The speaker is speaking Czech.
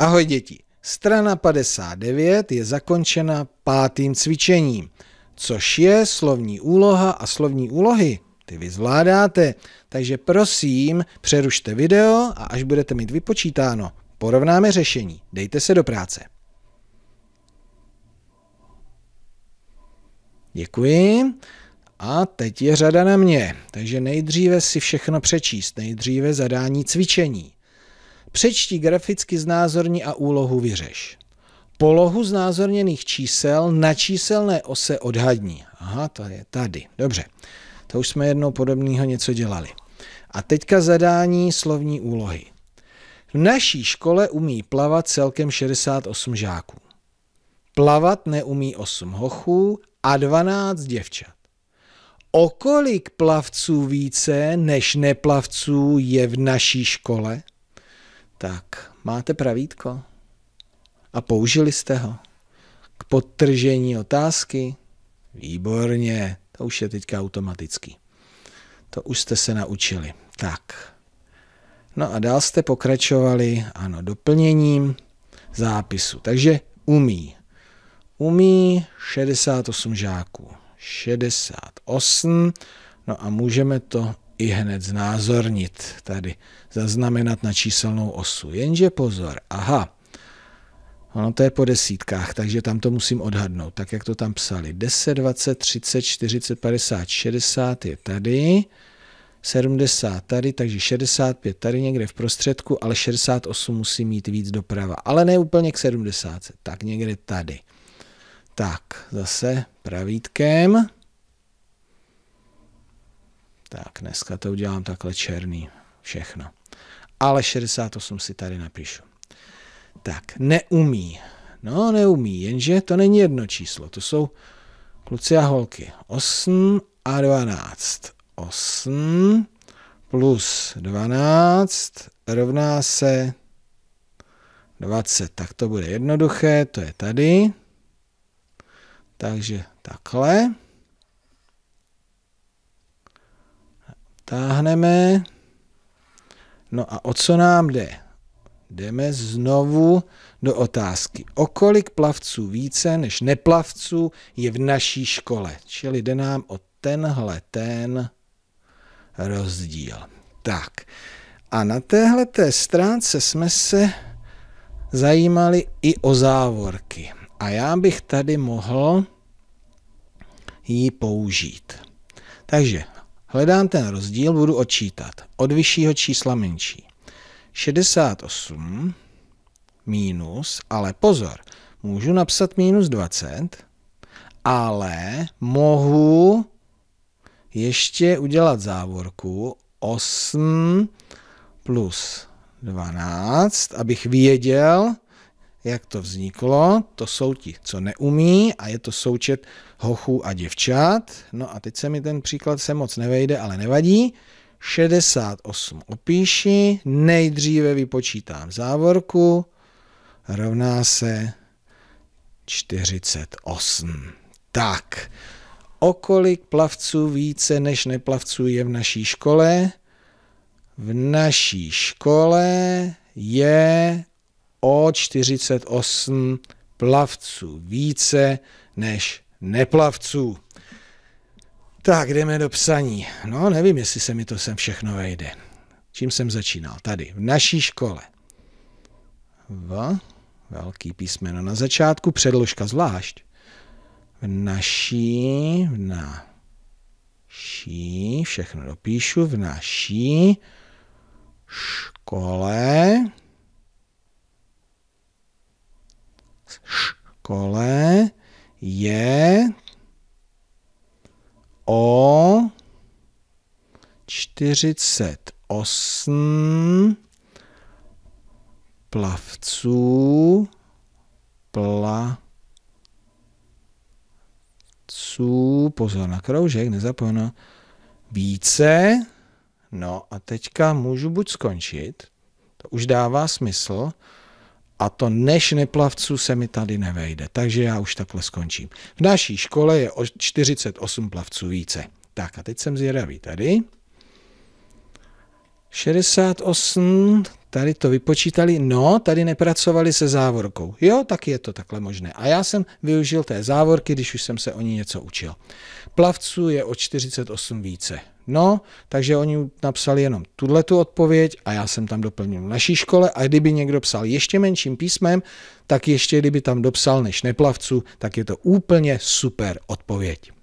Ahoj děti, strana 59 je zakončena pátým cvičením, což je slovní úloha a slovní úlohy. Ty vy zvládáte, takže prosím, přerušte video a až budete mít vypočítáno, porovnáme řešení. Dejte se do práce. Děkuji. A teď je řada na mě, takže nejdříve si všechno přečíst, nejdříve zadání cvičení. Přečti graficky znázorní a úlohu vyřeš. Polohu znázorněných čísel na číselné ose odhadní. Aha, to je tady. Dobře. To už jsme jednou podobného něco dělali. A teďka zadání slovní úlohy. V naší škole umí plavat celkem 68 žáků. Plavat neumí 8 hochů a 12 děvčat. O kolik plavců více než neplavců je v naší škole? tak máte pravítko a použili jste ho k podtržení otázky? Výborně, to už je teďka automatický. To už jste se naučili. Tak. No a dál jste pokračovali, ano, doplněním zápisu. Takže umí. Umí 68 žáků. 68. No a můžeme to i hned znázornit, tady zaznamenat na číselnou osu. Jenže pozor, aha, ono to je po desítkách, takže tam to musím odhadnout, tak jak to tam psali. 10, 20, 30, 40, 50, 60 je tady, 70 tady, takže 65 tady někde v prostředku, ale 68 musí mít víc doprava, ale ne úplně k 70, tak někde tady. Tak, zase pravítkem. Tak dneska to udělám takhle černý, všechno. Ale 68 si tady napíšu. Tak, neumí. No, neumí, jenže to není jedno číslo, to jsou kluci a holky. 8 a 12. 8 plus 12 rovná se 20. Tak to bude jednoduché, to je tady. Takže takhle. táhneme. No a o co nám jde? Jdeme znovu do otázky. O kolik plavců více než neplavců je v naší škole? Čili jde nám o tenhle ten rozdíl. Tak. A na téhle té stránce jsme se zajímali i o závorky. A já bych tady mohl ji použít. Takže Hledám ten rozdíl, budu odčítat. Od vyššího čísla menší. 68 minus, ale pozor, můžu napsat minus 20, ale mohu ještě udělat závorku 8 plus 12, abych věděl, jak to vzniklo, to jsou ti, co neumí a je to součet hochů a děvčat. No a teď se mi ten příklad se moc nevejde, ale nevadí. 68 opíši, nejdříve vypočítám závorku, rovná se 48. Tak, okolik plavců více než neplavců je v naší škole? V naší škole je o 48 plavců více než neplavců. Tak, jdeme do psaní. No, nevím, jestli se mi to sem všechno vejde. Čím jsem začínal? Tady, v naší škole. V, velký písmeno na začátku, předložka zvlášť. V naší, v naší, všechno dopíšu, v naší škole škole je o 48 plavců plavců, pozor na kroužek, nezapomeno. více, no a teďka můžu buď skončit, to už dává smysl, a to než neplavců se mi tady nevejde, takže já už takhle skončím. V naší škole je o 48 plavců více. Tak a teď jsem zvědavý tady. 68, tady to vypočítali, no, tady nepracovali se závorkou. Jo, tak je to takhle možné. A já jsem využil té závorky, když už jsem se o ní něco učil. Plavců je o 48 více. No, takže oni napsali jenom tuhle tu odpověď a já jsem tam doplnil naší škole a kdyby někdo psal ještě menším písmem, tak ještě kdyby tam dopsal než neplavců, tak je to úplně super odpověď.